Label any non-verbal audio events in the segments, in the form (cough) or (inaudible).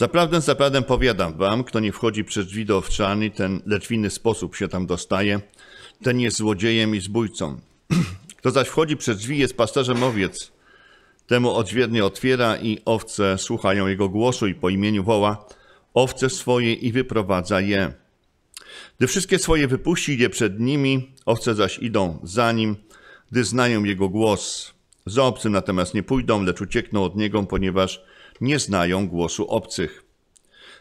Zaprawdę, zaprawdę powiadam wam, kto nie wchodzi przez drzwi do owczarni, ten lecz w inny sposób się tam dostaje, ten jest złodziejem i zbójcą. (clears throat) Kto zaś wchodzi przez drzwi, jest pasterzem owiec. Temu odźwiernie otwiera i owce słuchają jego głosu i po imieniu woła owce swoje i wyprowadza je. Gdy wszystkie swoje wypuści, je przed nimi, owce zaś idą za nim, gdy znają jego głos. Za obcym natomiast nie pójdą, lecz uciekną od niego, ponieważ nie znają głosu obcych.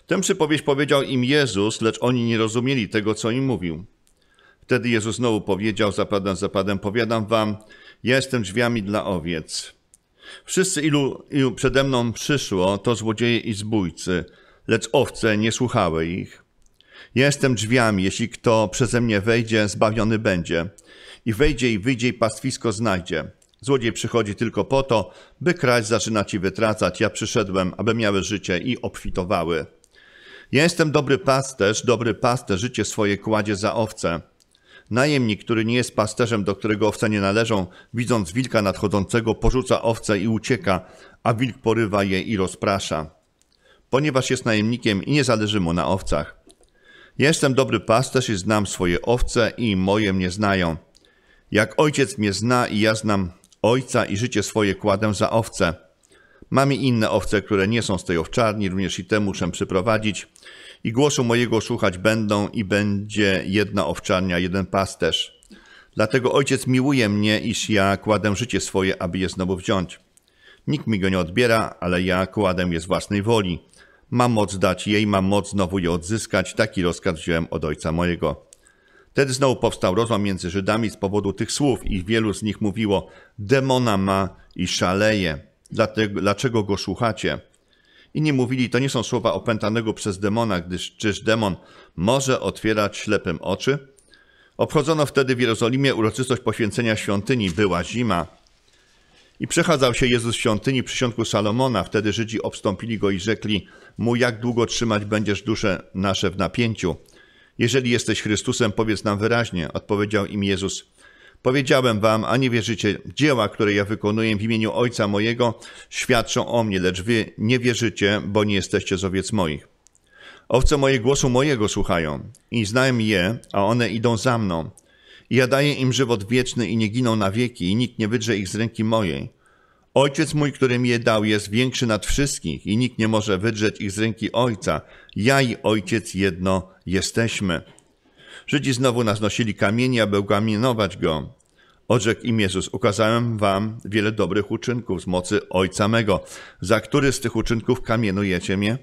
Tę przypowieść powiedział im Jezus, lecz oni nie rozumieli tego, co im mówił. Wtedy Jezus znowu powiedział, zapadam, zapadam, powiadam wam, ja jestem drzwiami dla owiec. Wszyscy, ilu, ilu przede mną przyszło, to złodzieje i zbójcy, lecz owce nie słuchały ich. Ja jestem drzwiami, jeśli kto przeze mnie wejdzie, zbawiony będzie. I wejdzie i wyjdzie i pastwisko znajdzie. Złodziej przychodzi tylko po to, by kraść zaczyna ci wytracać. Ja przyszedłem, aby miały życie i obfitowały. Ja jestem dobry pasterz, dobry pasterz życie swoje kładzie za owce. Najemnik, który nie jest pasterzem, do którego owce nie należą, widząc wilka nadchodzącego, porzuca owce i ucieka, a wilk porywa je i rozprasza. Ponieważ jest najemnikiem i nie zależy mu na owcach. Ja jestem dobry pasterz i znam swoje owce i moje mnie znają. Jak ojciec mnie zna i ja znam ojca i życie swoje kładę za owce. Mamy inne owce, które nie są z tej owczarni, również i te muszę przyprowadzić. I głosu mojego słuchać będą i będzie jedna owczarnia, jeden pasterz. Dlatego ojciec miłuje mnie, iż ja kładę życie swoje, aby je znowu wziąć. Nikt mi go nie odbiera, ale ja kładę je z własnej woli. Mam moc dać jej, mam moc znowu je odzyskać. Taki rozkaz wziąłem od ojca mojego. Wtedy znowu powstał rozłam między Żydami z powodu tych słów i wielu z nich mówiło demona ma i szaleje. Dlatego, dlaczego go słuchacie? Inni mówili, to nie są słowa opętanego przez demona, gdyż czyż demon może otwierać ślepym oczy? Obchodzono wtedy w Jerozolimie uroczystość poświęcenia świątyni, była zima. I przechadzał się Jezus w świątyni przy świątku Salomona. Wtedy Żydzi obstąpili go i rzekli mu, jak długo trzymać będziesz dusze nasze w napięciu – jeżeli jesteś Chrystusem, powiedz nam wyraźnie, odpowiedział im Jezus. Powiedziałem wam, a nie wierzycie, dzieła, które ja wykonuję w imieniu Ojca mojego, świadczą o mnie, lecz wy nie wierzycie, bo nie jesteście z owiec moich. Owce moje głosu mojego słuchają i znają je, a one idą za mną. I ja daję im żywot wieczny i nie giną na wieki i nikt nie wydrze ich z ręki mojej. Ojciec mój, który mi je dał, jest większy nad wszystkich i nikt nie może wydrzeć ich z ręki Ojca. Ja i Ojciec jedno jesteśmy. Żydzi znowu naznosili kamienie, aby ukamienować go. Odrzekł im Jezus, ukazałem wam wiele dobrych uczynków z mocy Ojca mego. Za który z tych uczynków kamienujecie mnie?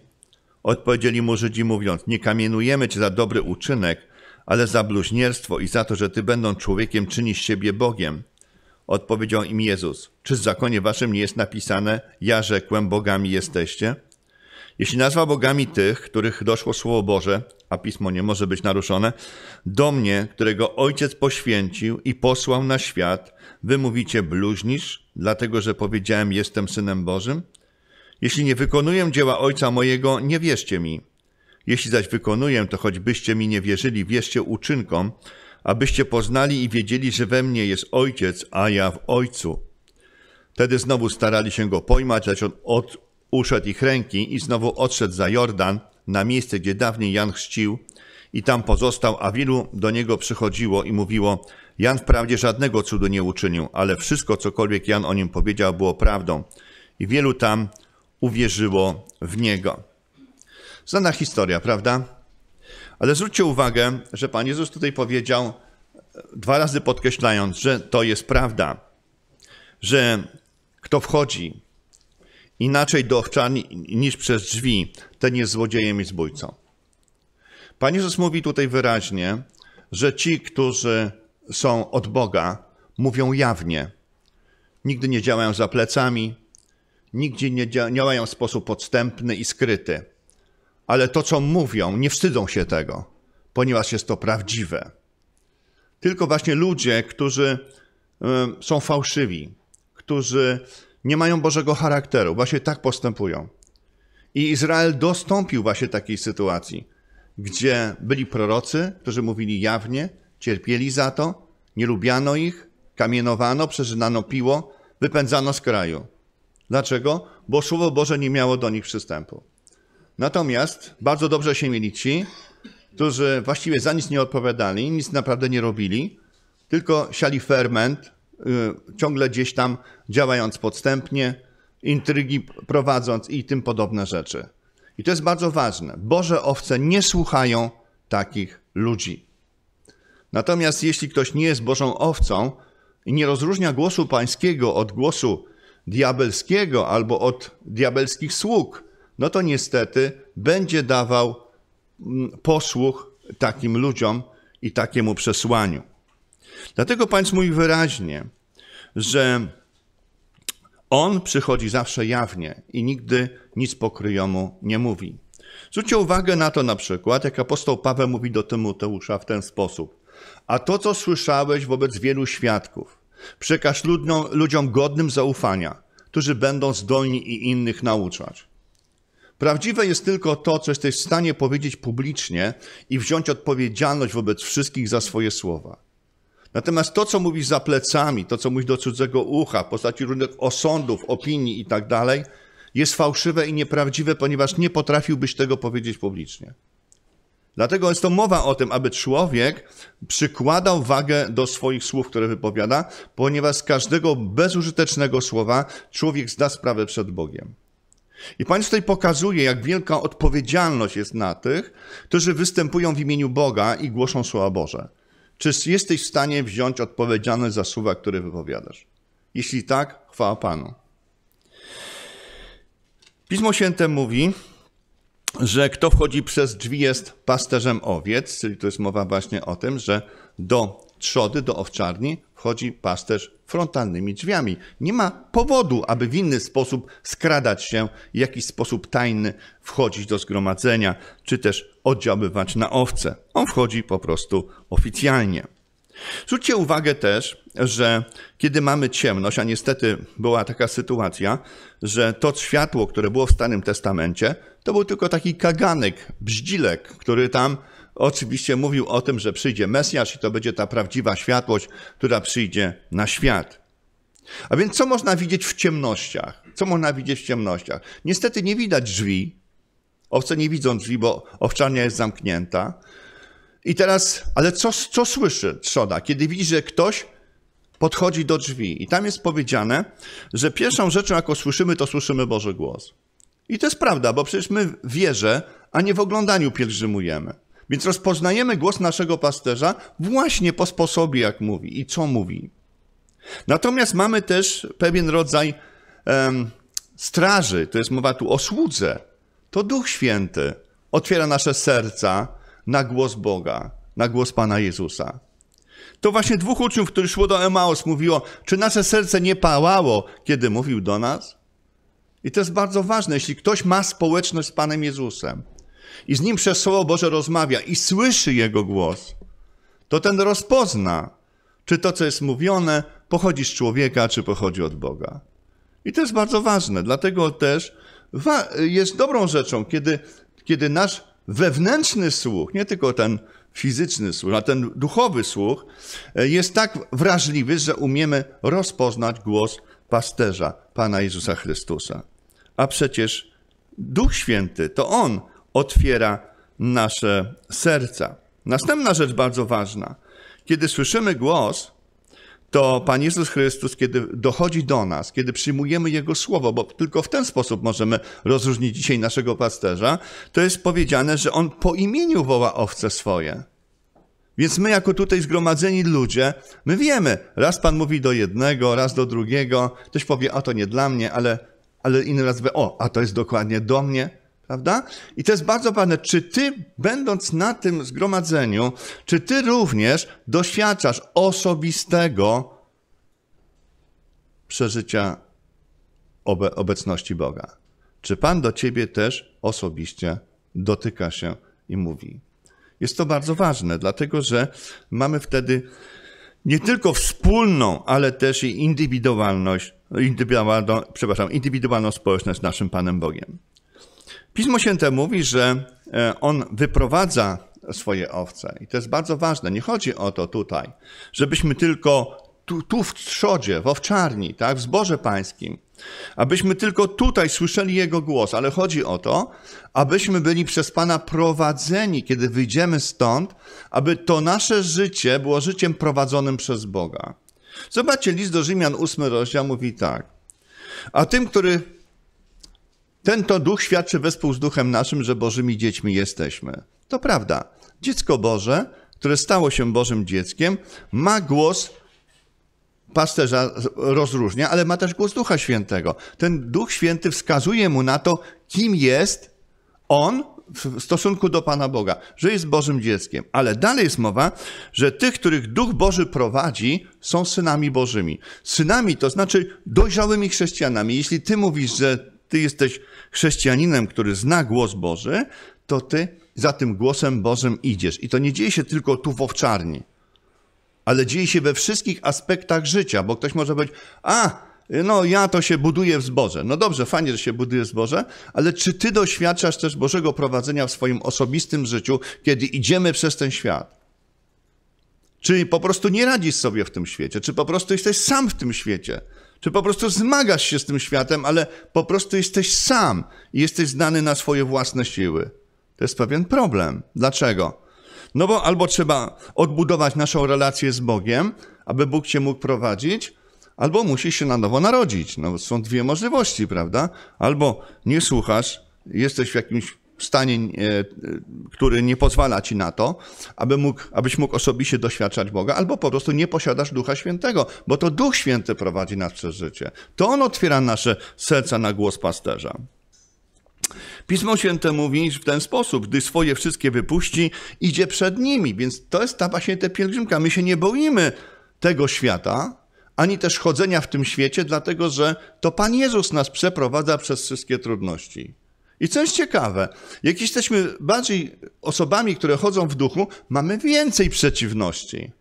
Odpowiedzieli mu Żydzi mówiąc, nie kamienujemy cię za dobry uczynek, ale za bluźnierstwo i za to, że ty będąc człowiekiem czynisz siebie Bogiem. Odpowiedział im Jezus: Czy w zakonie waszym nie jest napisane: Ja rzekłem, bogami jesteście? Jeśli nazwa bogami tych, których doszło Słowo Boże, a pismo nie może być naruszone, do mnie, którego ojciec poświęcił i posłał na świat, wy mówicie bluźnisz, dlatego że powiedziałem: Jestem synem Bożym? Jeśli nie wykonuję dzieła ojca mojego, nie wierzcie mi. Jeśli zaś wykonuję, to choćbyście mi nie wierzyli, wierzcie uczynkom, abyście poznali i wiedzieli, że we mnie jest Ojciec, a ja w Ojcu. Wtedy znowu starali się go pojmać, lecz on od, uszedł ich ręki i znowu odszedł za Jordan, na miejsce, gdzie dawniej Jan chrzcił, i tam pozostał, a wielu do niego przychodziło i mówiło, Jan wprawdzie żadnego cudu nie uczynił, ale wszystko, cokolwiek Jan o nim powiedział, było prawdą. I wielu tam uwierzyło w niego. Znana historia, prawda? Ale zwróćcie uwagę, że Pan Jezus tutaj powiedział, e, dwa razy podkreślając, że to jest prawda, że kto wchodzi inaczej do owczarni niż przez drzwi, ten jest złodziejem i zbójcą. Pan Jezus mówi tutaj wyraźnie, że ci, którzy są od Boga, mówią jawnie. Nigdy nie działają za plecami, nigdzie nie działają w sposób podstępny i skryty ale to, co mówią, nie wstydzą się tego, ponieważ jest to prawdziwe. Tylko właśnie ludzie, którzy e, są fałszywi, którzy nie mają Bożego charakteru, właśnie tak postępują. I Izrael dostąpił właśnie takiej sytuacji, gdzie byli prorocy, którzy mówili jawnie, cierpieli za to, nie lubiano ich, kamienowano, przeżynano piło, wypędzano z kraju. Dlaczego? Bo Słowo Boże nie miało do nich przystępu. Natomiast bardzo dobrze się mieli ci, którzy właściwie za nic nie odpowiadali, nic naprawdę nie robili, tylko siali ferment, y, ciągle gdzieś tam działając podstępnie, intrygi prowadząc i tym podobne rzeczy. I to jest bardzo ważne. Boże owce nie słuchają takich ludzi. Natomiast jeśli ktoś nie jest Bożą owcą i nie rozróżnia głosu pańskiego od głosu diabelskiego albo od diabelskich sług, no to niestety będzie dawał mm, posłuch takim ludziom i takiemu przesłaniu. Dlatego Pan mówi wyraźnie, że on przychodzi zawsze jawnie i nigdy nic pokryjomu nie mówi. Zwróćcie uwagę na to na przykład, jak apostoł Paweł mówi do Tymoteusza w ten sposób. A to, co słyszałeś wobec wielu świadków, przekaż ludno, ludziom godnym zaufania, którzy będą zdolni i innych nauczać. Prawdziwe jest tylko to, co jesteś w stanie powiedzieć publicznie i wziąć odpowiedzialność wobec wszystkich za swoje słowa. Natomiast to, co mówisz za plecami, to, co mówisz do cudzego ucha, w postaci różnych osądów, opinii i tak dalej, jest fałszywe i nieprawdziwe, ponieważ nie potrafiłbyś tego powiedzieć publicznie. Dlatego jest to mowa o tym, aby człowiek przykładał wagę do swoich słów, które wypowiada, ponieważ z każdego bezużytecznego słowa człowiek zda sprawę przed Bogiem. I Pan tutaj pokazuje, jak wielka odpowiedzialność jest na tych, którzy występują w imieniu Boga i głoszą słowa Boże. Czy jesteś w stanie wziąć odpowiedzialność za słowa, które wypowiadasz? Jeśli tak, chwała Panu. Pismo Święte mówi, że kto wchodzi przez drzwi jest pasterzem owiec, czyli to jest mowa właśnie o tym, że do trzody do owczarni wchodzi pasterz frontalnymi drzwiami. Nie ma powodu, aby w inny sposób skradać się, w jakiś sposób tajny wchodzić do zgromadzenia, czy też oddziaływać na owce. On wchodzi po prostu oficjalnie. Zwróćcie uwagę też, że kiedy mamy ciemność, a niestety była taka sytuacja, że to światło, które było w Starym Testamencie, to był tylko taki kaganek, bździlek, który tam Oczywiście mówił o tym, że przyjdzie Mesjasz i to będzie ta prawdziwa światłość, która przyjdzie na świat. A więc co można widzieć w ciemnościach? Co można widzieć w ciemnościach? Niestety nie widać drzwi. Owce nie widzą drzwi, bo owczarnia jest zamknięta. I teraz, ale co, co słyszy trzoda, kiedy widzi, że ktoś podchodzi do drzwi? I tam jest powiedziane, że pierwszą rzeczą, jaką słyszymy, to słyszymy Boży głos. I to jest prawda, bo przecież my w wierze, a nie w oglądaniu pielgrzymujemy. Więc rozpoznajemy głos naszego pasterza właśnie po sposobie, jak mówi i co mówi. Natomiast mamy też pewien rodzaj um, straży, to jest mowa tu o słudze. To Duch Święty otwiera nasze serca na głos Boga, na głos Pana Jezusa. To właśnie dwóch uczniów, którzy szło do Emaus, mówiło, czy nasze serce nie pałało, kiedy mówił do nas? I to jest bardzo ważne, jeśli ktoś ma społeczność z Panem Jezusem i z nim przez Słowo Boże rozmawia i słyszy jego głos, to ten rozpozna, czy to, co jest mówione, pochodzi z człowieka, czy pochodzi od Boga. I to jest bardzo ważne, dlatego też jest dobrą rzeczą, kiedy, kiedy nasz wewnętrzny słuch, nie tylko ten fizyczny słuch, ale ten duchowy słuch, e, jest tak wrażliwy, że umiemy rozpoznać głos pasterza, Pana Jezusa Chrystusa. A przecież Duch Święty to On otwiera nasze serca. Następna rzecz bardzo ważna. Kiedy słyszymy głos, to Pan Jezus Chrystus, kiedy dochodzi do nas, kiedy przyjmujemy Jego słowo, bo tylko w ten sposób możemy rozróżnić dzisiaj naszego pasterza, to jest powiedziane, że On po imieniu woła owce swoje. Więc my, jako tutaj zgromadzeni ludzie, my wiemy, raz Pan mówi do jednego, raz do drugiego, ktoś powie, a to nie dla mnie, ale, ale inny raz powie, o, a to jest dokładnie do mnie. Prawda? I to jest bardzo ważne. Czy ty, będąc na tym zgromadzeniu, czy ty również doświadczasz osobistego przeżycia obe obecności Boga? Czy Pan do ciebie też osobiście dotyka się i mówi? Jest to bardzo ważne, dlatego że mamy wtedy nie tylko wspólną, ale też i indywidualność, indywidualną, przepraszam, indywidualną społeczność z naszym Panem Bogiem. Pismo Święte mówi, że e, on wyprowadza swoje owce. I to jest bardzo ważne. Nie chodzi o to tutaj, żebyśmy tylko tu, tu w trzodzie, w owczarni, tak, w zboże pańskim, abyśmy tylko tutaj słyszeli Jego głos, ale chodzi o to, abyśmy byli przez Pana prowadzeni, kiedy wyjdziemy stąd, aby to nasze życie było życiem prowadzonym przez Boga. Zobaczcie, list do Rzymian, ósmy rozdział mówi tak. A tym, który ten to duch świadczy wespół z duchem naszym, że Bożymi dziećmi jesteśmy. To prawda. Dziecko Boże, które stało się Bożym dzieckiem, ma głos pasterza rozróżnia, ale ma też głos Ducha Świętego. Ten Duch Święty wskazuje mu na to, kim jest on w stosunku do Pana Boga, że jest Bożym dzieckiem. Ale dalej jest mowa, że tych, których Duch Boży prowadzi, są synami Bożymi. Synami to znaczy dojrzałymi chrześcijanami. Jeśli ty mówisz, że ty jesteś chrześcijaninem, który zna głos Boży, to ty za tym głosem Bożym idziesz. I to nie dzieje się tylko tu w owczarni, ale dzieje się we wszystkich aspektach życia, bo ktoś może powiedzieć, a, no ja to się buduję w zboże. No dobrze, fajnie, że się buduje w zboże, ale czy ty doświadczasz też Bożego prowadzenia w swoim osobistym życiu, kiedy idziemy przez ten świat? Czy po prostu nie radzisz sobie w tym świecie? Czy po prostu jesteś sam w tym świecie? czy po prostu zmagasz się z tym światem, ale po prostu jesteś sam i jesteś znany na swoje własne siły. To jest pewien problem. Dlaczego? No bo albo trzeba odbudować naszą relację z Bogiem, aby Bóg cię mógł prowadzić, albo musisz się na nowo narodzić. No są dwie możliwości, prawda? Albo nie słuchasz, jesteś w jakimś stanie, e, który nie pozwala ci na to, aby mógł, abyś mógł osobiście doświadczać Boga, albo po prostu nie posiadasz Ducha Świętego, bo to Duch Święty prowadzi nas przez życie. To On otwiera nasze serca na głos pasterza. Pismo Święte mówi w ten sposób, gdy swoje wszystkie wypuści, idzie przed nimi. Więc to jest ta właśnie ta pielgrzymka. My się nie boimy tego świata, ani też chodzenia w tym świecie, dlatego że to Pan Jezus nas przeprowadza przez wszystkie trudności. I co jest ciekawe, jak jesteśmy bardziej osobami, które chodzą w duchu, mamy więcej przeciwności.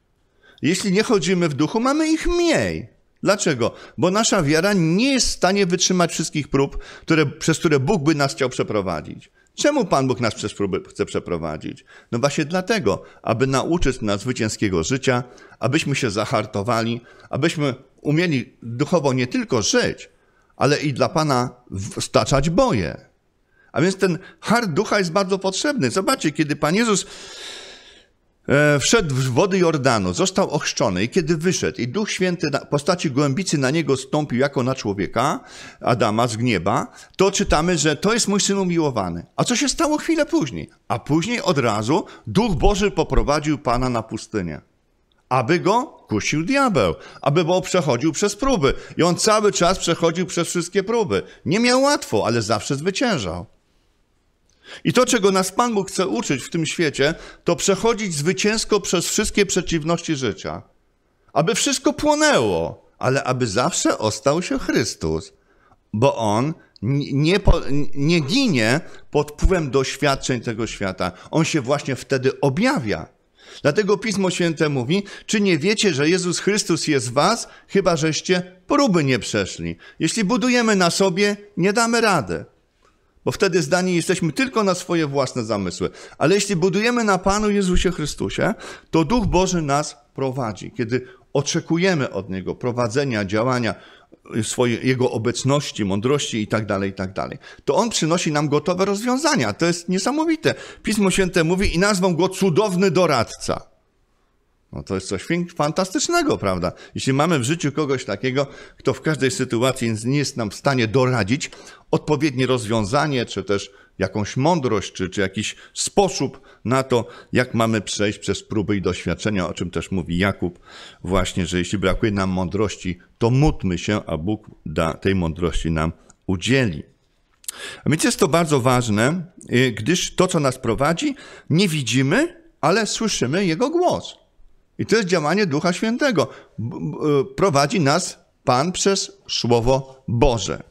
Jeśli nie chodzimy w duchu, mamy ich mniej. Dlaczego? Bo nasza wiara nie jest w stanie wytrzymać wszystkich prób, które, przez które Bóg by nas chciał przeprowadzić. Czemu Pan Bóg nas przez próby chce przeprowadzić? No właśnie dlatego, aby nauczyć nas zwycięskiego życia, abyśmy się zahartowali, abyśmy umieli duchowo nie tylko żyć, ale i dla Pana staczać boje. A więc ten har ducha jest bardzo potrzebny. Zobaczcie, kiedy Pan Jezus e, wszedł w wody Jordanu, został ochrzczony i kiedy wyszedł i Duch Święty w postaci głębicy na niego stąpił jako na człowieka, Adama z gnieba, to czytamy, że to jest mój syn umiłowany. A co się stało chwilę później? A później od razu Duch Boży poprowadził Pana na pustynię, aby go kusił diabeł, aby bo przechodził przez próby. I on cały czas przechodził przez wszystkie próby. Nie miał łatwo, ale zawsze zwyciężał. I to, czego nas Pan Bóg chce uczyć w tym świecie, to przechodzić zwycięsko przez wszystkie przeciwności życia. Aby wszystko płonęło, ale aby zawsze ostał się Chrystus, bo On nie, nie ginie pod wpływem doświadczeń tego świata. On się właśnie wtedy objawia. Dlatego Pismo Święte mówi: Czy nie wiecie, że Jezus Chrystus jest w Was, chyba żeście próby nie przeszli? Jeśli budujemy na sobie, nie damy rady bo wtedy zdani jesteśmy tylko na swoje własne zamysły. Ale jeśli budujemy na Panu Jezusie Chrystusie, to Duch Boży nas prowadzi. Kiedy oczekujemy od Niego prowadzenia, działania, y, Jego obecności, mądrości itd., tak itd., tak to On przynosi nam gotowe rozwiązania. To jest niesamowite. Pismo Święte mówi i nazwą Go cudowny doradca. No to jest coś fantastycznego, prawda? Jeśli mamy w życiu kogoś takiego, kto w każdej sytuacji nie jest nam w stanie doradzić odpowiednie rozwiązanie, czy też jakąś mądrość, czy, czy jakiś sposób na to, jak mamy przejść przez próby i doświadczenia, o czym też mówi Jakub, właśnie, że jeśli brakuje nam mądrości, to módlmy się, a Bóg da tej mądrości nam udzieli. A więc jest to bardzo ważne, y, gdyż to, co nas prowadzi, nie widzimy, ale słyszymy Jego głos. I to jest działanie Ducha Świętego. Y, prowadzi nas Pan przez Słowo Boże.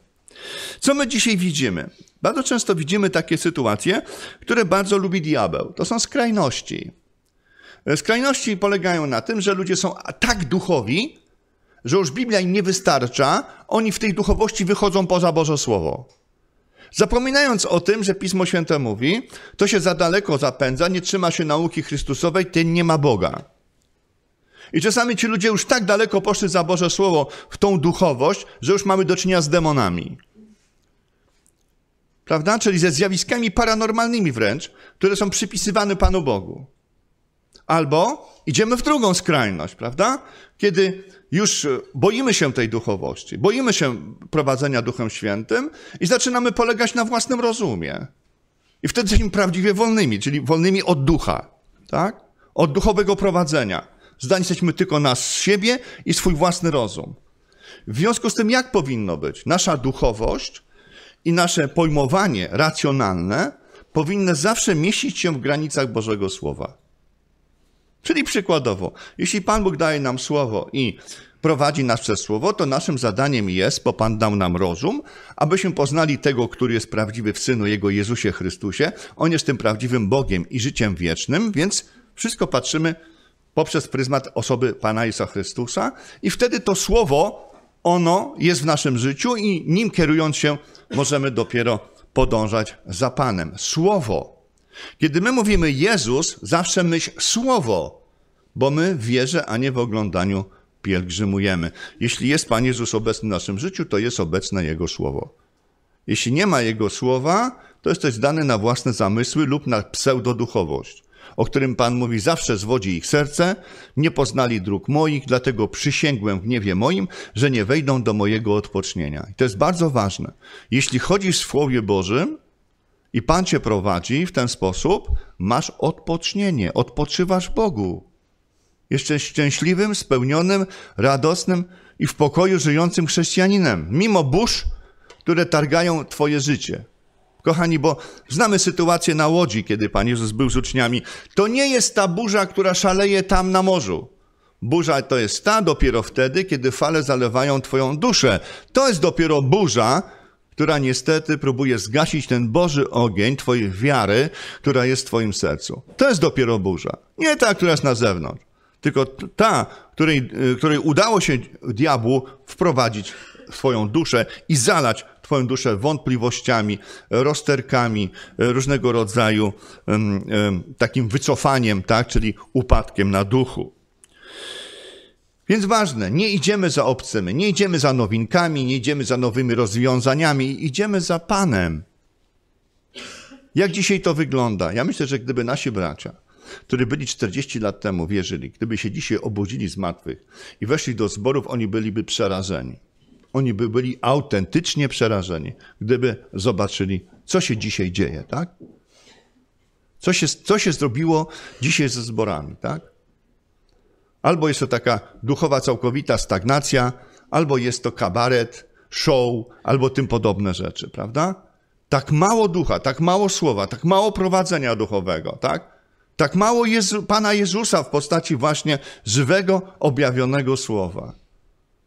Co my dzisiaj widzimy? Bardzo często widzimy takie sytuacje, które bardzo lubi diabeł. To są skrajności. E, skrajności polegają na tym, że ludzie są tak duchowi, że już Biblia im nie wystarcza, oni w tej duchowości wychodzą poza Boże Słowo. Zapominając o tym, że Pismo Święte mówi, to się za daleko zapędza, nie trzyma się nauki Chrystusowej, ten nie ma Boga. I czasami ci ludzie już tak daleko poszli za Boże Słowo w tą duchowość, że już mamy do czynienia z demonami. Prawda? Czyli ze zjawiskami paranormalnymi wręcz, które są przypisywane Panu Bogu. Albo idziemy w drugą skrajność, prawda? Kiedy już e, boimy się tej duchowości, boimy się prowadzenia Duchem Świętym i zaczynamy polegać na własnym rozumie. I wtedy jesteśmy prawdziwie wolnymi, czyli wolnymi od ducha, tak? Od duchowego prowadzenia. Zdani jesteśmy tylko na siebie i swój własny rozum. W związku z tym, jak powinno być? Nasza duchowość i nasze pojmowanie racjonalne powinny zawsze mieścić się w granicach Bożego Słowa. Czyli przykładowo, jeśli Pan Bóg daje nam słowo i prowadzi nas przez słowo, to naszym zadaniem jest, bo Pan dał nam rozum, abyśmy poznali tego, który jest prawdziwy w Synu Jego Jezusie Chrystusie. On jest tym prawdziwym Bogiem i życiem wiecznym, więc wszystko patrzymy poprzez pryzmat osoby Pana Jezusa Chrystusa i wtedy to słowo, ono jest w naszym życiu i nim kierując się możemy dopiero podążać za Panem. Słowo. Kiedy my mówimy Jezus, zawsze myśl słowo, bo my w wierze, a nie w oglądaniu pielgrzymujemy. Jeśli jest Pan Jezus obecny w naszym życiu, to jest obecne Jego słowo. Jeśli nie ma Jego słowa, to jesteś dany na własne zamysły lub na pseudoduchowość o którym Pan mówi, zawsze zwodzi ich serce, nie poznali dróg moich, dlatego przysięgłem w gniewie moim, że nie wejdą do mojego odpocznienia. I to jest bardzo ważne. Jeśli chodzisz w Słowie Bożym i Pan cię prowadzi w ten sposób, masz odpocznienie, odpoczywasz Bogu. Jesteś szczęśliwym, spełnionym, radosnym i w pokoju żyjącym chrześcijaninem, mimo burz, które targają Twoje życie. Kochani, bo znamy sytuację na łodzi, kiedy Pan Jezus był z uczniami. To nie jest ta burza, która szaleje tam na morzu. Burza to jest ta dopiero wtedy, kiedy fale zalewają Twoją duszę. To jest dopiero burza, która niestety próbuje zgasić ten Boży ogień Twojej wiary, która jest w Twoim sercu. To jest dopiero burza. Nie ta, która jest na zewnątrz, tylko ta, której, y, której udało się diabłu wprowadzić w Twoją duszę i zalać Twoją duszę wątpliwościami, rozterkami, e, różnego rodzaju takim wycofaniem, tak? czyli upadkiem na duchu. Więc ważne, nie idziemy za obcymi, nie idziemy za nowinkami, nie idziemy za nowymi rozwiązaniami, idziemy za Panem. Jak dzisiaj to wygląda? Ja myślę, że gdyby nasi bracia, którzy byli 40 lat temu, wierzyli, gdyby się dzisiaj obudzili z martwych i weszli do zborów, oni byliby przerażeni oni by byli autentycznie przerażeni, gdyby zobaczyli, co się dzisiaj dzieje, tak? Co się, co się zrobiło dzisiaj ze zborami, tak? Albo jest to taka duchowa całkowita stagnacja, albo jest to kabaret, show, albo tym podobne rzeczy, prawda? Tak mało ducha, tak mało słowa, tak mało prowadzenia duchowego, tak? Tak mało Jezu, Pana Jezusa w postaci właśnie żywego, objawionego słowa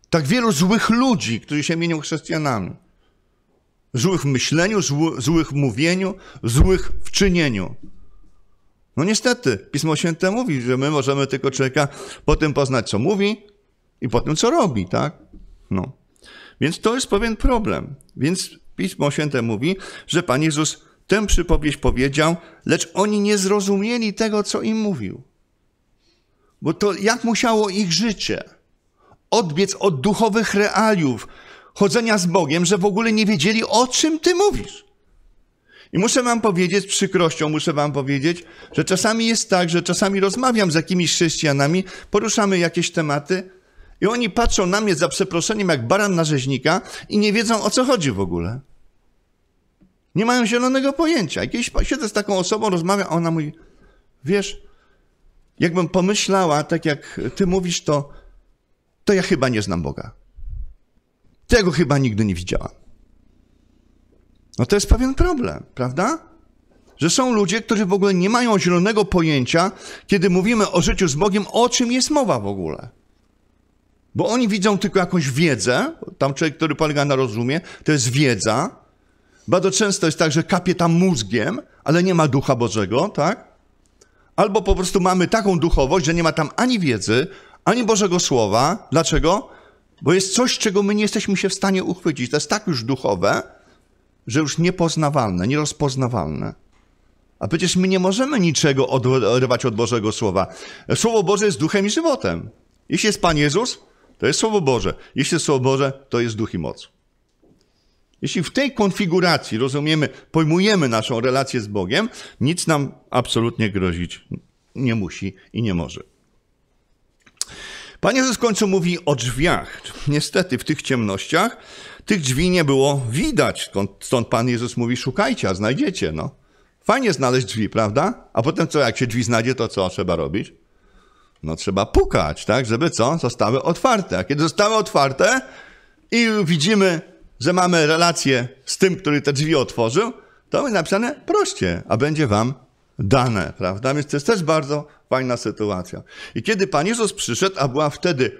tak wielu złych ludzi, którzy się mienią chrześcijanami. Złych w myśleniu, złych w mówieniu, złych w czynieniu. No niestety, Pismo Święte mówi, że my możemy tylko człowieka po tym poznać, co mówi i po tym, co robi, tak? No. Więc to jest pewien problem. Więc Pismo Święte mówi, że Pan Jezus tę przypowieść powiedział, lecz oni nie zrozumieli tego, co im mówił. Bo to jak musiało ich życie – odbiec od duchowych realiów chodzenia z Bogiem, że w ogóle nie wiedzieli, o czym ty mówisz. I muszę wam powiedzieć, z przykrością muszę wam powiedzieć, że czasami jest tak, że czasami rozmawiam z jakimiś chrześcijanami, poruszamy jakieś tematy i oni patrzą na mnie za przeproszeniem jak baran na rzeźnika i nie wiedzą, o co chodzi w ogóle. Nie mają zielonego pojęcia. Jakieś kiedyś siedzę z taką osobą, rozmawiam, a ona mówi, wiesz, jakbym pomyślała, tak jak ty mówisz, to to ja chyba nie znam Boga. Tego chyba nigdy nie widziałam. No to jest pewien problem, prawda? Że są ludzie, którzy w ogóle nie mają zielonego pojęcia, kiedy mówimy o życiu z Bogiem, o czym jest mowa w ogóle. Bo oni widzą tylko jakąś wiedzę, tam człowiek, który polega na rozumie, to jest wiedza. Bardzo często jest tak, że kapie tam mózgiem, ale nie ma ducha Bożego, tak? Albo po prostu mamy taką duchowość, że nie ma tam ani wiedzy, ani Bożego Słowa. Dlaczego? Bo jest coś, czego my nie jesteśmy się w stanie uchwycić. To jest tak już duchowe, że już niepoznawalne, nierozpoznawalne. A przecież my nie możemy niczego odrywać od Bożego Słowa. Słowo Boże jest duchem i żywotem. Jeśli jest Pan Jezus, to jest Słowo Boże. Jeśli jest Słowo Boże, to jest duch i moc. Jeśli w tej konfiguracji rozumiemy, pojmujemy naszą relację z Bogiem, nic nam absolutnie grozić nie musi i nie może. Pan Jezus w końcu mówi o drzwiach. Niestety w tych ciemnościach tych drzwi nie było widać. Stąd Pan Jezus mówi, szukajcie, a znajdziecie. No. Fajnie znaleźć drzwi, prawda? A potem co, jak się drzwi znajdzie, to co trzeba robić? No trzeba pukać, tak, żeby co? Zostały otwarte. A kiedy zostały otwarte i widzimy, że mamy relację z tym, który te drzwi otworzył, to jest napisane proście, a będzie wam dane, prawda? Więc to jest też bardzo Fajna sytuacja. I kiedy Pan Jezus przyszedł, a była wtedy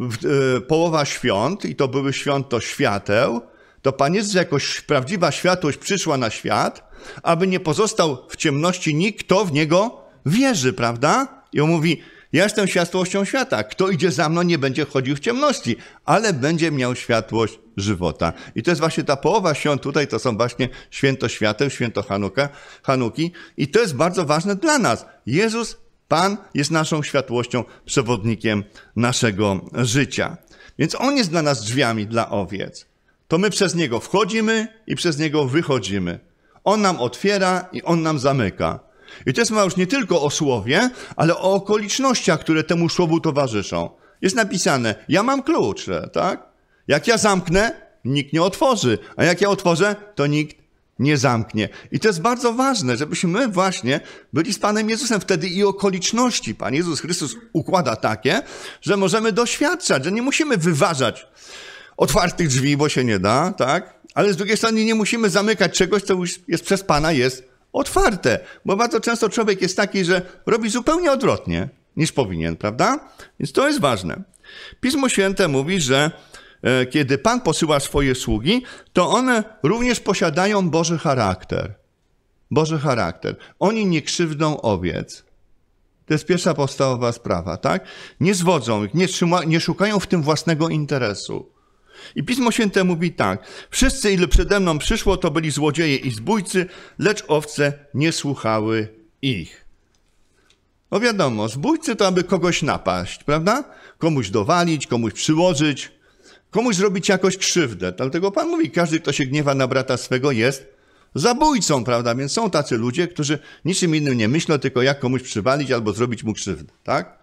e, połowa świąt, i to były święto świateł, to Pan Jezus jakoś prawdziwa światłość przyszła na świat, aby nie pozostał w ciemności nikt, kto w Niego wierzy, prawda? I on mówi, ja jestem światłością świata. Kto idzie za mną, nie będzie chodził w ciemności, ale będzie miał światłość żywota. I to jest właśnie ta połowa świąt tutaj, to są właśnie święto świateł, święto Hanuka, Hanuki. I to jest bardzo ważne dla nas. Jezus Pan jest naszą światłością, przewodnikiem naszego życia. Więc On jest dla nas drzwiami dla owiec. To my przez Niego wchodzimy i przez Niego wychodzimy. On nam otwiera i On nam zamyka. I to jest mowa już nie tylko o słowie, ale o okolicznościach, które temu słowu towarzyszą. Jest napisane, ja mam klucz, tak? Jak ja zamknę, nikt nie otworzy, a jak ja otworzę, to nikt nie zamknie. I to jest bardzo ważne, żebyśmy właśnie byli z Panem Jezusem wtedy i okoliczności. Pan Jezus Chrystus układa takie, że możemy doświadczać, że nie musimy wyważać otwartych drzwi, bo się nie da, tak? Ale z drugiej strony nie musimy zamykać czegoś, co już jest przez Pana jest otwarte. Bo bardzo często człowiek jest taki, że robi zupełnie odwrotnie niż powinien, prawda? Więc to jest ważne. Pismo Święte mówi, że E, kiedy Pan posyła swoje sługi, to one również posiadają Boży charakter. Boży charakter. Oni nie krzywdą owiec. To jest pierwsza podstawowa sprawa, tak? Nie zwodzą ich, nie, trzyma, nie szukają w tym własnego interesu. I Pismo Święte mówi tak: Wszyscy, ile przede mną przyszło, to byli złodzieje i zbójcy, lecz owce nie słuchały ich. No wiadomo, zbójcy to aby kogoś napaść, prawda? Komuś dowalić, komuś przyłożyć, komuś zrobić jakoś krzywdę. Dlatego Pan mówi, każdy, kto się gniewa na brata swego, jest zabójcą, prawda? Więc są tacy ludzie, którzy niczym innym nie myślą, tylko jak komuś przywalić albo zrobić mu krzywdę, tak?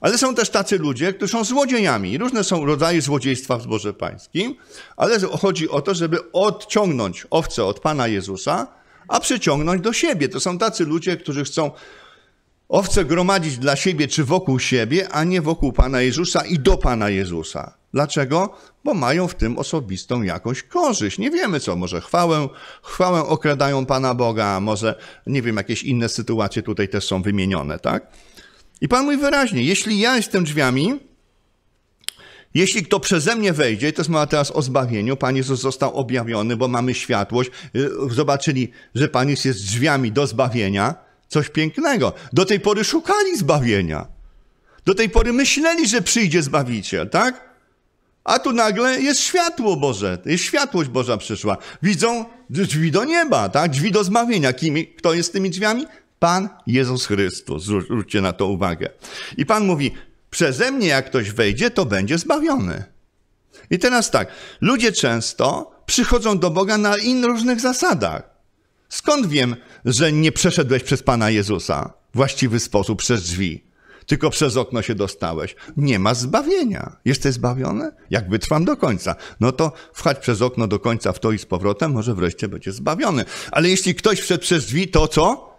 Ale są też tacy ludzie, którzy są złodziejami. Różne są rodzaje złodziejstwa w zborze pańskim, ale chodzi o to, żeby odciągnąć owce od Pana Jezusa, a przyciągnąć do siebie. To są tacy ludzie, którzy chcą owce gromadzić dla siebie czy wokół siebie, a nie wokół Pana Jezusa i do Pana Jezusa. Dlaczego? Bo mają w tym osobistą jakąś korzyść. Nie wiemy co, może chwałę, chwałę okradają Pana Boga, może nie wiem, jakieś inne sytuacje tutaj też są wymienione, tak? I Pan mówi wyraźnie, jeśli ja jestem drzwiami, jeśli kto przeze mnie wejdzie, to jest mowa teraz o zbawieniu, Pan Jezus został objawiony, bo mamy światłość, y, zobaczyli, że Pan Jezus jest drzwiami do zbawienia, coś pięknego. Do tej pory szukali zbawienia. Do tej pory myśleli, że przyjdzie Zbawiciel, tak? A tu nagle jest światło Boże, jest światłość Boża przyszła. Widzą drzwi do nieba, tak? Drzwi do zbawienia. Kim kto jest tymi drzwiami? Pan Jezus Chrystus. Zwróćcie na to uwagę. I Pan mówi, przeze mnie jak ktoś wejdzie, to będzie zbawiony. I teraz tak, ludzie często przychodzą do Boga na in różnych zasadach. Skąd wiem, że nie przeszedłeś przez Pana Jezusa w właściwy sposób przez drzwi? tylko przez okno się dostałeś. Nie ma zbawienia. Jesteś zbawiony? Jak wytrwam do końca, no to wchać przez okno do końca w to i z powrotem, może wreszcie będzie zbawiony. Ale jeśli ktoś wszedł przez drzwi, to co?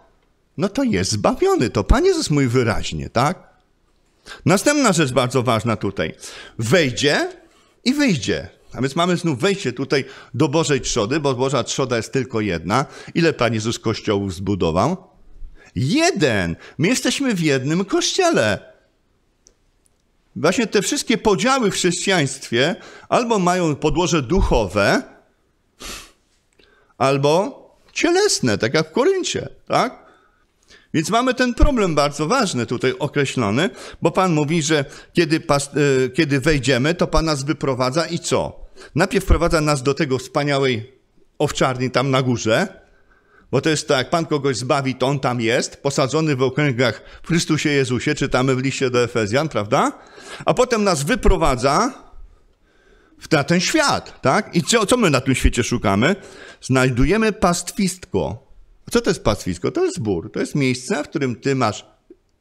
No to jest zbawiony. To Pan Jezus mój wyraźnie, tak? Następna rzecz bardzo ważna tutaj. Wejdzie i wyjdzie. A więc mamy znów wejście tutaj do Bożej Trzody, bo Boża Trzoda jest tylko jedna. Ile Pan Jezus Kościołów zbudował? Jeden. My jesteśmy w jednym kościele. Właśnie te wszystkie podziały w chrześcijaństwie albo mają podłoże duchowe, albo cielesne, tak jak w Koryncie, tak? Więc mamy ten problem bardzo ważny tutaj określony, bo Pan mówi, że kiedy, pas, e, kiedy wejdziemy, to Pan nas wyprowadza i co? Najpierw wprowadza nas do tego wspaniałej owczarni tam na górze, bo to jest tak, Pan kogoś zbawi, to on tam jest, posadzony w okręgach w Chrystusie Jezusie, czytamy w liście do Efezjan, prawda? A potem nas wyprowadza na ten świat, tak? I co, co my na tym świecie szukamy? Znajdujemy pastwisko. Co to jest pastwisko? To jest bór. To jest miejsce, w którym ty masz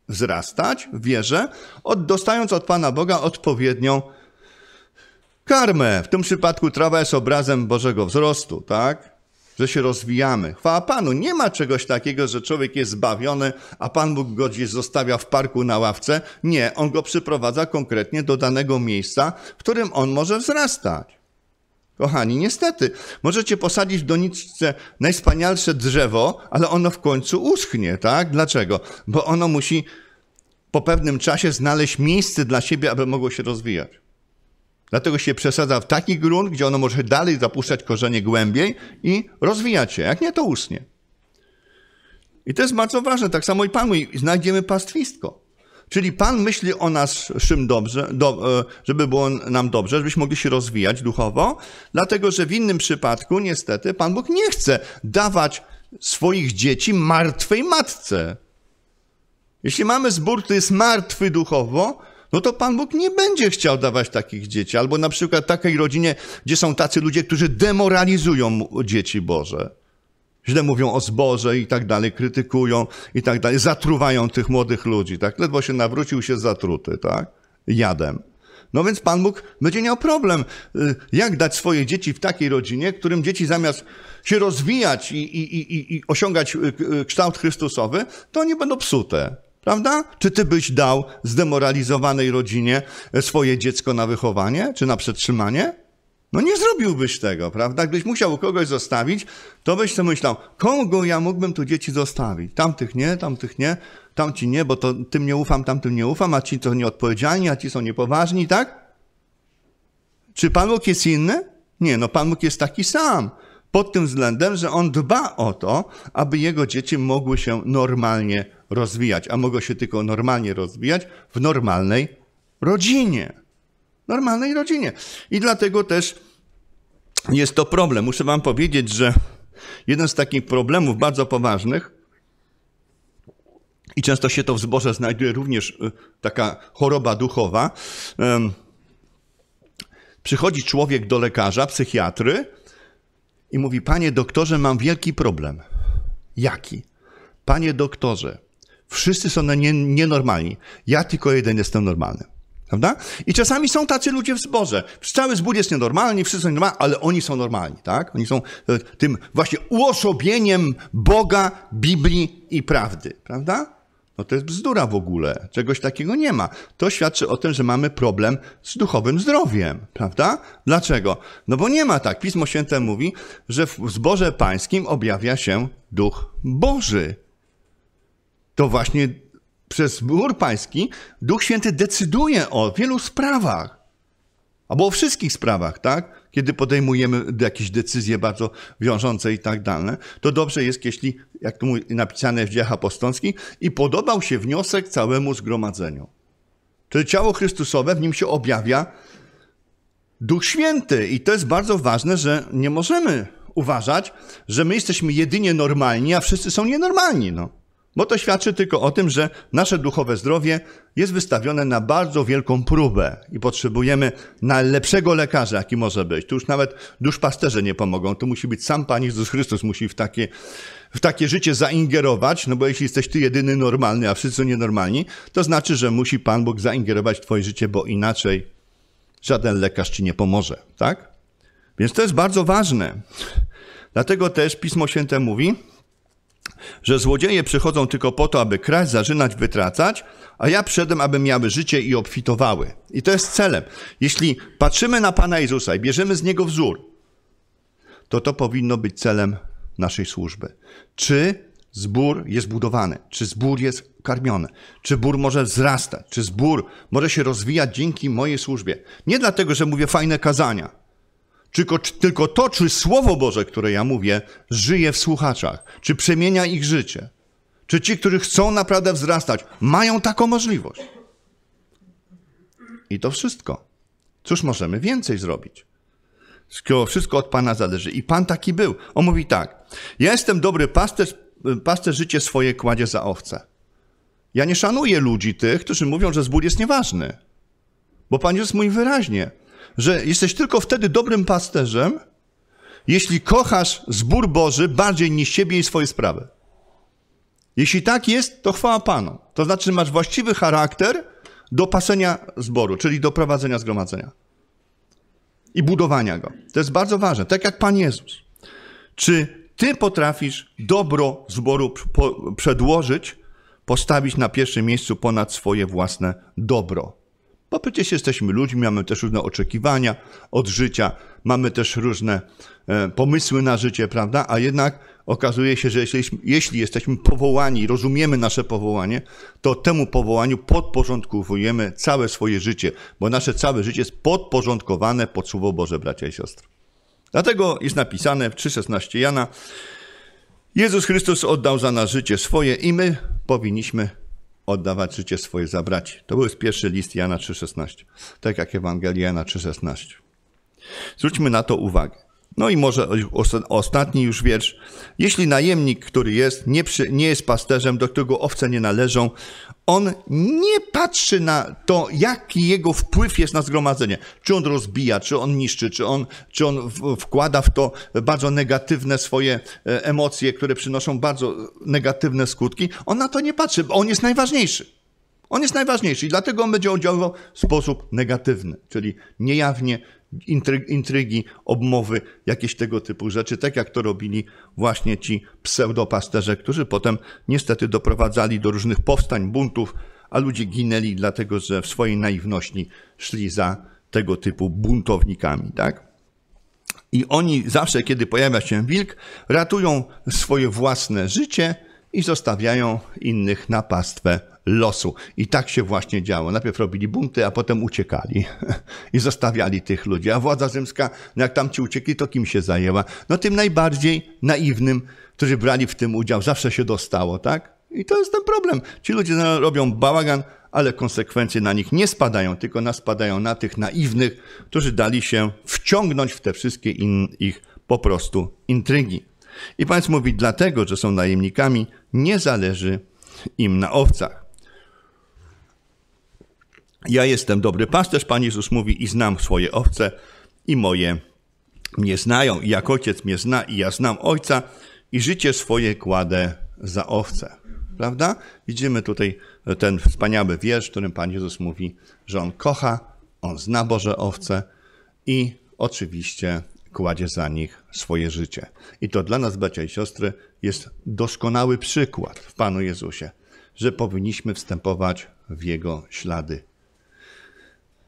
wzrastać, wierzę, od, dostając od Pana Boga odpowiednią karmę. W tym przypadku trawa jest obrazem Bożego wzrostu, tak? że się rozwijamy. Chwała Panu, nie ma czegoś takiego, że człowiek jest zbawiony, a Pan Bóg go gdzieś zostawia w parku na ławce. Nie, On go przyprowadza konkretnie do danego miejsca, w którym on może wzrastać. Kochani, niestety, możecie posadzić w doniczce najspanialsze drzewo, ale ono w końcu uschnie, tak? Dlaczego? Bo ono musi po pewnym czasie znaleźć miejsce dla siebie, aby mogło się rozwijać. Dlatego się przesadza w taki grunt, gdzie ono może dalej zapuszczać korzenie głębiej i rozwijać się. Jak nie, to usnie. I to jest bardzo ważne. Tak samo i Pan mówi, znajdziemy pastwisko. Czyli Pan myśli o naszym dobrze, do, e, żeby było nam dobrze, żebyśmy mogli się rozwijać duchowo, dlatego że w innym przypadku niestety Pan Bóg nie chce dawać swoich dzieci martwej matce. Jeśli mamy zbór, który jest martwy duchowo, no to Pan Bóg nie będzie chciał dawać takich dzieci. Albo na przykład takiej rodzinie, gdzie są tacy ludzie, którzy demoralizują dzieci Boże. Źle mówią o zboże i tak dalej, krytykują i tak dalej, zatruwają tych młodych ludzi, tak? Ledwo się nawrócił, się zatruty, tak? Jadem. No więc Pan Bóg będzie miał problem, y, jak dać swoje dzieci w takiej rodzinie, którym dzieci zamiast się rozwijać i, i, i, i osiągać y, y, kształt Chrystusowy, to nie będą psute. Prawda? Czy ty byś dał zdemoralizowanej rodzinie e, swoje dziecko na wychowanie czy na przetrzymanie? No nie zrobiłbyś tego, prawda? Gdybyś musiał kogoś zostawić, to byś sobie myślał, kogo ja mógłbym tu dzieci zostawić? Tamtych nie, tamtych nie, tamci nie, bo to tym nie ufam, tamtym nie ufam, a ci to nieodpowiedzialni, a ci są niepoważni, tak? Czy Pan Bóg jest inny? Nie, no Pan Bóg jest taki sam pod tym względem, że on dba o to, aby jego dzieci mogły się normalnie rozwijać, a mogą się tylko normalnie rozwijać w normalnej rodzinie. Normalnej rodzinie. I dlatego też jest to problem. Muszę Wam powiedzieć, że jeden z takich problemów bardzo poważnych, i często się to w zboże znajduje również y, taka choroba duchowa. Przychodzi człowiek do lekarza, psychiatry, i mówi: Panie doktorze, mam wielki problem. Jaki? Panie doktorze, wszyscy są nie, nienormalni. Ja tylko jeden jestem normalny. Prawda? I czasami są tacy ludzie w zborze. Cały zbór jest nienormalny, wszyscy są normalni, ale oni są normalni, tak? Oni są e, tym właśnie uosobieniem Boga, Biblii i prawdy, prawda? No to jest bzdura w ogóle. Czegoś takiego nie ma. To świadczy o tym, że mamy problem z duchowym zdrowiem, prawda? Dlaczego? No bo nie ma tak. Pismo Święte mówi, że w zborze pańskim objawia się duch Boży. To właśnie przez zbór pański Duch Święty decyduje o wielu sprawach. Albo o wszystkich sprawach, tak? Kiedy podejmujemy jakieś decyzje bardzo wiążące i tak dalej, to dobrze jest, jeśli, jak tu napisane w dziejach apostolskich, i podobał się wniosek całemu zgromadzeniu. Czyli ciało Chrystusowe, w nim się objawia Duch Święty. I to jest bardzo ważne, że nie możemy uważać, że my jesteśmy jedynie normalni, a wszyscy są nienormalni. No bo to świadczy tylko o tym, że nasze duchowe zdrowie jest wystawione na bardzo wielką próbę i potrzebujemy najlepszego lekarza, jaki może być. Tu już nawet duszpasterze nie pomogą, tu musi być sam Pan Jezus Chrystus, musi w takie, w takie życie zaingerować, no bo jeśli jesteś Ty jedyny normalny, a wszyscy nienormalni, to znaczy, że musi Pan Bóg zaingerować w Twoje życie, bo inaczej żaden lekarz Ci nie pomoże, tak? Więc to jest bardzo ważne. Dlatego też Pismo Święte mówi, że złodzieje przychodzą tylko po to, aby kraść, zarzynać, wytracać, a ja przyszedłem, aby miały życie i obfitowały. I to jest celem. Jeśli patrzymy na Pana Jezusa i bierzemy z Niego wzór, to to powinno być celem naszej służby. Czy zbór jest budowany, czy zbór jest karmiony, czy bór może wzrastać, czy zbór może się rozwijać dzięki mojej służbie. Nie dlatego, że mówię fajne kazania, tylko, tylko to, czy Słowo Boże, które ja mówię, żyje w słuchaczach, czy przemienia ich życie, czy ci, którzy chcą naprawdę wzrastać, mają taką możliwość. I to wszystko. Cóż możemy więcej zrobić? Skoro wszystko od Pana zależy. I Pan taki był. On mówi tak: Ja jestem dobry pasterz, pasterz życie swoje kładzie za owce. Ja nie szanuję ludzi tych, którzy mówią, że zbór jest nieważny. Bo Pan Jezus mówi wyraźnie: że jesteś tylko wtedy dobrym pasterzem, jeśli kochasz zbór Boży bardziej niż siebie i swoje sprawy. Jeśli tak jest, to chwała Panu. To znaczy, masz właściwy charakter do pasenia zboru, czyli do prowadzenia zgromadzenia i budowania go. To jest bardzo ważne, tak jak Pan Jezus. Czy ty potrafisz dobro zboru przedłożyć, postawić na pierwszym miejscu ponad swoje własne dobro? Bo przecież jesteśmy ludźmi, mamy też różne oczekiwania od życia, mamy też różne e, pomysły na życie, prawda? A jednak okazuje się, że jeśli, jesteśmy powołani, rozumiemy nasze powołanie, to temu powołaniu podporządkowujemy całe swoje życie, bo nasze całe życie jest podporządkowane pod Słowo Boże, bracia i siostry. Dlatego jest napisane w 3,16 Jana, Jezus Chrystus oddał za nas życie swoje i my powinniśmy oddawać życie swoje za braci. To był pierwszy list Jana 3,16, tak jak Ewangelia Jana 3,16. Zwróćmy na to uwagę. No i może ostatni już wiersz. Jeśli najemnik, który jest, nie, przy, nie jest pasterzem, do którego owce nie należą, on nie patrzy na to, jaki jego wpływ jest na zgromadzenie. Czy on rozbija, czy on niszczy, czy on, czy on wkłada w to bardzo negatywne swoje e, emocje, które przynoszą bardzo negatywne skutki. On na to nie patrzy, bo on jest najważniejszy. On jest najważniejszy i dlatego on będzie oddziaływał w sposób negatywny, czyli niejawnie intrygi, obmowy, jakieś tego typu rzeczy, tak jak to robili właśnie ci pseudopasterze, którzy potem niestety doprowadzali do różnych powstań, buntów, a ludzie ginęli dlatego, że w swojej naiwności szli za tego typu buntownikami, tak? I oni zawsze, kiedy pojawia się wilk, ratują swoje własne życie i zostawiają innych na pastwę losu. I tak się właśnie działo. Najpierw robili bunty, a potem uciekali (laughs) i zostawiali tych ludzi. A władza rzymska, no jak tam ci uciekli, to kim się zajęła? No tym najbardziej naiwnym, którzy brali w tym udział. Zawsze się dostało, tak? I to jest ten problem. Ci ludzie no, robią bałagan, ale konsekwencje na nich nie spadają, tylko nas spadają na tych naiwnych, którzy dali się wciągnąć w te wszystkie in, ich po prostu intrygi. I Państwo mówi, dlatego, że są najemnikami, nie zależy im na owcach. Ja jestem dobry pasterz, Pan Jezus mówi, i znam swoje owce, i moje mnie znają, i jak ojciec mnie zna, i ja znam ojca, i życie swoje kładę za owce. Prawda? Widzimy tutaj ten wspaniały wiersz, w którym Pan Jezus mówi, że on kocha, on zna Boże owce i oczywiście kładzie za nich swoje życie. I to dla nas, bracia i siostry, jest doskonały przykład w Panu Jezusie, że powinniśmy wstępować w Jego ślady.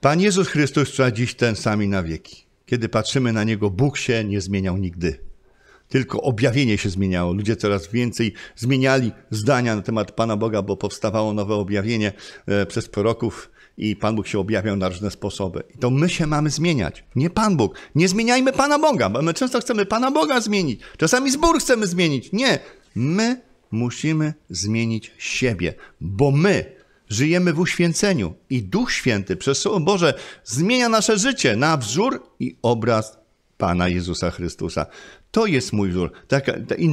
Pan Jezus Chrystus trwa dziś ten sami na wieki. Kiedy patrzymy na Niego, Bóg się nie zmieniał nigdy. Tylko objawienie się zmieniało. Ludzie coraz więcej zmieniali zdania na temat Pana Boga, bo powstawało nowe objawienie e, przez proroków i Pan Bóg się objawiał na różne sposoby. I to my się mamy zmieniać, nie Pan Bóg. Nie zmieniajmy Pana Boga, bo my często chcemy Pana Boga zmienić. Czasami zbór chcemy zmienić. Nie. My musimy zmienić siebie, bo my Żyjemy w uświęceniu i Duch Święty przez Słowo Boże zmienia nasze życie na wzór i obraz Pana Jezusa Chrystusa. To jest mój wzór. Tak,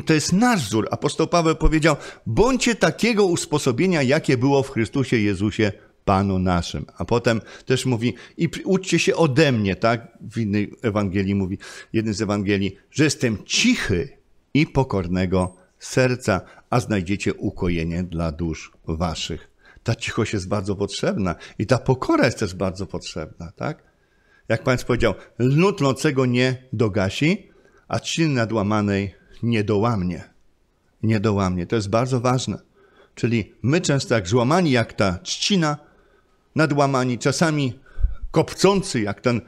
to jest nasz wzór. Apostoł Paweł powiedział: bądźcie takiego usposobienia, jakie było w Chrystusie Jezusie, Panu naszym. A potem też mówi: i uczcie się ode mnie, tak? W innej Ewangelii mówi, jeden z Ewangelii, że jestem cichy i pokornego serca, a znajdziecie ukojenie dla dusz waszych ta cichość jest bardzo potrzebna i ta pokora jest też bardzo potrzebna, tak? Jak Pan powiedział, lud lącego nie dogasi, a trzciny nadłamanej nie dołamnie. Nie dołamnie. To jest bardzo ważne. Czyli my często jak złamani, jak ta trzcina, nadłamani, czasami kopcący, jak ten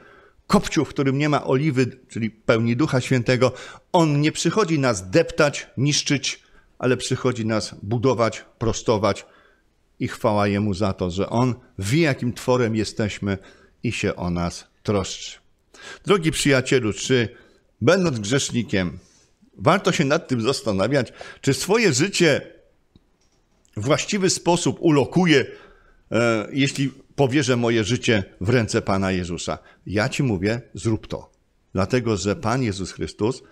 kopciu, w którym nie ma oliwy, czyli pełni Ducha Świętego, on nie przychodzi nas deptać, niszczyć, ale przychodzi nas budować, prostować, i chwała Jemu za to, że On wie, jakim tworem jesteśmy i się o nas troszczy. Drogi przyjacielu, czy będąc grzesznikiem, warto się nad tym zastanawiać, czy swoje życie w właściwy sposób ulokuje, e, jeśli powierzę moje życie w ręce Pana Jezusa. Ja ci mówię, zrób to. Dlatego, że Pan Jezus Chrystus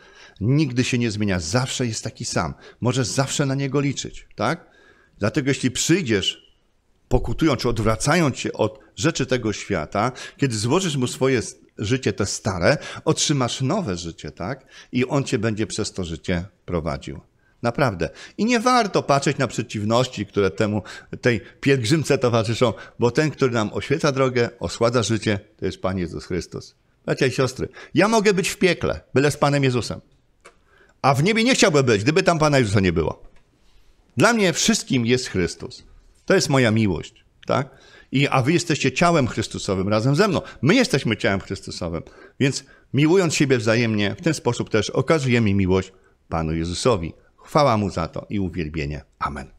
nigdy się nie zmienia, zawsze jest taki sam. Możesz zawsze na Niego liczyć, tak? Dlatego jeśli przyjdziesz, pokutując czy odwracając się od rzeczy tego świata, kiedy złożysz mu swoje życie, te stare, otrzymasz nowe życie, tak? I on cię będzie przez to życie prowadził. Naprawdę. I nie warto patrzeć na przeciwności, które temu, tej pielgrzymce towarzyszą, bo ten, który nam oświeca drogę, osładza życie, to jest Pan Jezus Chrystus. Bracia i siostry, ja mogę być w piekle, byle z Panem Jezusem. A w niebie nie chciałbym być, gdyby tam Pana Jezusa nie było. Dla mnie wszystkim jest Chrystus. To jest moja miłość, tak? I, a wy jesteście ciałem Chrystusowym razem ze mną. My jesteśmy ciałem Chrystusowym. Więc miłując siebie wzajemnie, w ten sposób też okazujemy miłość Panu Jezusowi. Chwała Mu za to i uwielbienie. Amen.